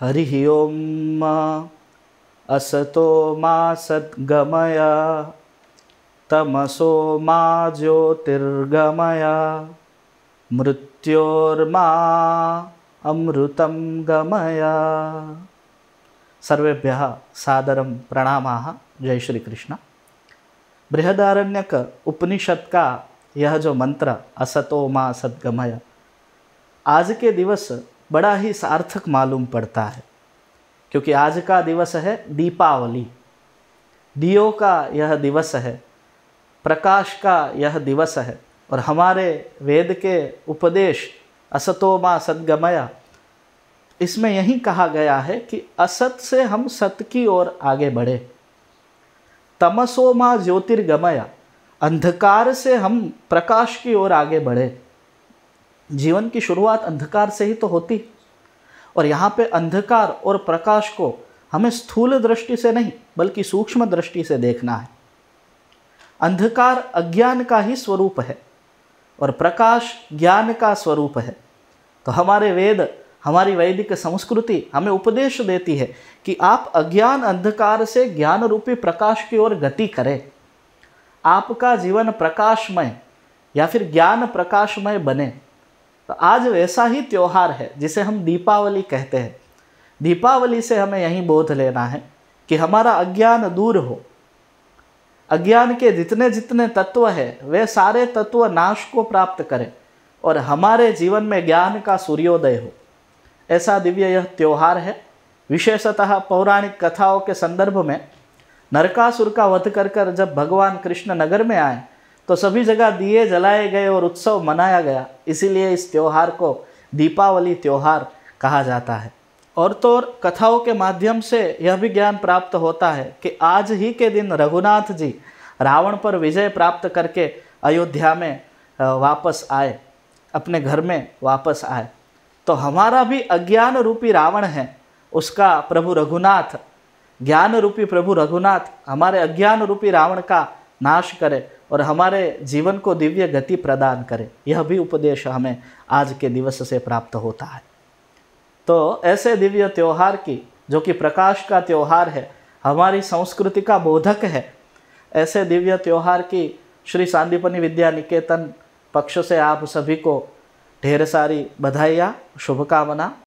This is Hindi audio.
हरिः ॐ मा असतो मा सद्गमय तमसो मा ज्योतिर्गमय मृत्योर्मा अमृतं गमय सर्वेभ्यः सादरं प्रणामाः जय श्री कृष्ण बृहदारण्यक उपनिषद का यह जो मंत्र असतो मा सदगमय आज के दिवस बड़ा ही सार्थक मालूम पड़ता है क्योंकि आज का दिवस है दीपावली दियो का यह दिवस है प्रकाश का यह दिवस है और हमारे वेद के उपदेश असतो माँ सदगमया इसमें यही कहा गया है कि असत से हम सत की ओर आगे बढ़े माँ ज्योतिर्गमया अंधकार से हम प्रकाश की ओर आगे बढ़े जीवन की शुरुआत अंधकार से ही तो होती और यहाँ पे अंधकार और प्रकाश को हमें स्थूल दृष्टि से नहीं बल्कि सूक्ष्म दृष्टि से देखना है अंधकार अज्ञान का ही स्वरूप है और प्रकाश ज्ञान का स्वरूप है तो हमारे वेद हमारी वैदिक संस्कृति हमें उपदेश देती है कि आप अज्ञान अंधकार से ज्ञान रूपी प्रकाश की ओर गति करें आपका जीवन प्रकाशमय या फिर ज्ञान प्रकाशमय बने तो आज वैसा ही त्यौहार है जिसे हम दीपावली कहते हैं दीपावली से हमें यही बोध लेना है कि हमारा अज्ञान दूर हो अज्ञान के जितने जितने तत्व हैं वे सारे तत्व नाश को प्राप्त करें और हमारे जीवन में ज्ञान का सूर्योदय हो ऐसा दिव्य यह त्यौहार है विशेषतः पौराणिक कथाओं के संदर्भ में नरकासुर का वध कर कर जब भगवान कृष्ण नगर में आए तो सभी जगह दिए जलाए गए और उत्सव मनाया गया इसीलिए इस त्यौहार को दीपावली त्यौहार कहा जाता है और तो और कथाओं के माध्यम से यह भी ज्ञान प्राप्त होता है कि आज ही के दिन रघुनाथ जी रावण पर विजय प्राप्त करके अयोध्या में वापस आए अपने घर में वापस आए तो हमारा भी अज्ञान रूपी रावण है उसका प्रभु रघुनाथ ज्ञान रूपी प्रभु रघुनाथ हमारे अज्ञान रूपी रावण का नाश करे और हमारे जीवन को दिव्य गति प्रदान करे यह भी उपदेश हमें आज के दिवस से प्राप्त होता है तो ऐसे दिव्य त्यौहार की जो कि प्रकाश का त्यौहार है हमारी संस्कृति का बोधक है ऐसे दिव्य त्यौहार की श्री सांदीपनी विद्या निकेतन पक्ष से आप सभी को ढेर सारी बधाइयाँ शुभकामना